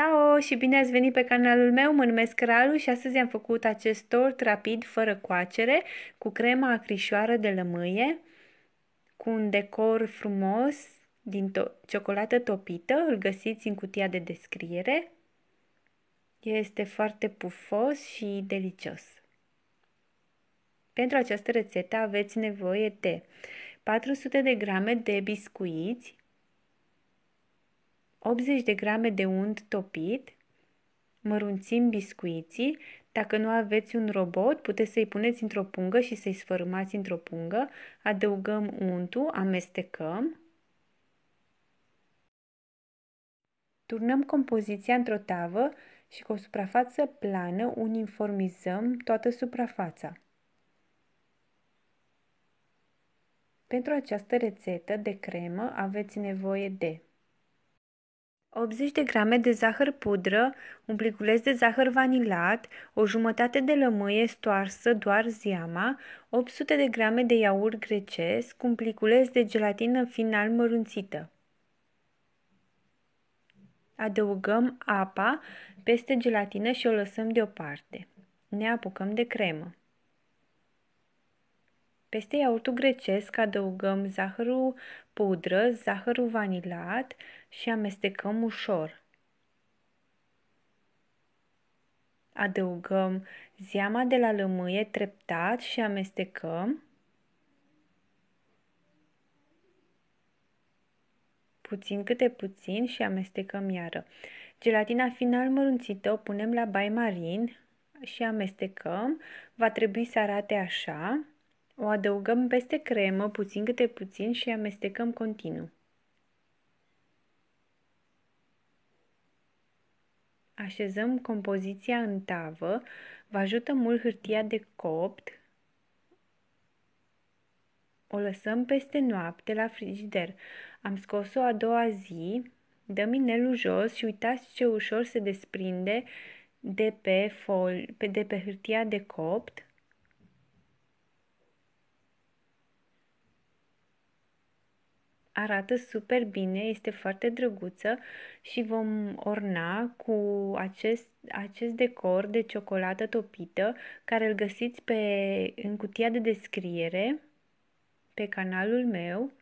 Ciao și bine ați venit pe canalul meu, mă numesc Ralu și astăzi am făcut acest tort rapid, fără coacere, cu crema acrișoară de lămâie, cu un decor frumos din to- ciocolată topită, îl găsiți în cutia de descriere. Este foarte pufos și delicios. Pentru această rețetă aveți nevoie de 400 de grame de biscuiți, 80 de grame de unt topit, mărunțim biscuiții. Dacă nu aveți un robot, puteți să-i puneți într-o pungă și să-i sfărâmați într-o pungă. Adăugăm untul, amestecăm. Turnăm compoziția într-o tavă și cu o suprafață plană uniformizăm toată suprafața. Pentru această rețetă de cremă aveți nevoie de 80 de grame de zahăr pudră, un pliculeț de zahăr vanilat, o jumătate de lămâie stoarsă, doar ziama, 800 de grame de iaurt grecesc, un pliculeț de gelatină final mărunțită. Adăugăm apa peste gelatină și o lăsăm deoparte. Ne apucăm de cremă. Peste iaurtul grecesc adăugăm zahărul pudră, zahărul vanilat și amestecăm ușor. Adăugăm zeama de la lămâie treptat și amestecăm. Puțin câte puțin și amestecăm iară. Gelatina final mărunțită o punem la bain marin și amestecăm. Va trebui să arate așa. O adăugăm peste cremă puțin câte puțin și amestecăm continuu. Așezăm compoziția în tavă, vă ajută mult hârtia de copt, o lăsăm peste noapte la frigider. Am scos-o a doua zi, dăm inelul jos și uitați ce ușor se desprinde de pe, fol- de pe hârtia de copt arată super bine, este foarte drăguță și vom orna cu acest, acest decor de ciocolată topită care îl găsiți pe, în cutia de descriere pe canalul meu.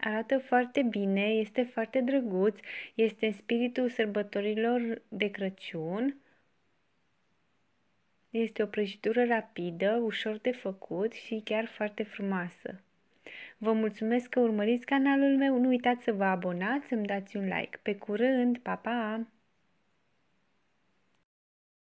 Arată foarte bine, este foarte drăguț, este în spiritul sărbătorilor de Crăciun. Este o prăjitură rapidă, ușor de făcut și chiar foarte frumoasă. Vă mulțumesc că urmăriți canalul meu, nu uitați să vă abonați, să-mi dați un like. Pe curând, pa, pa!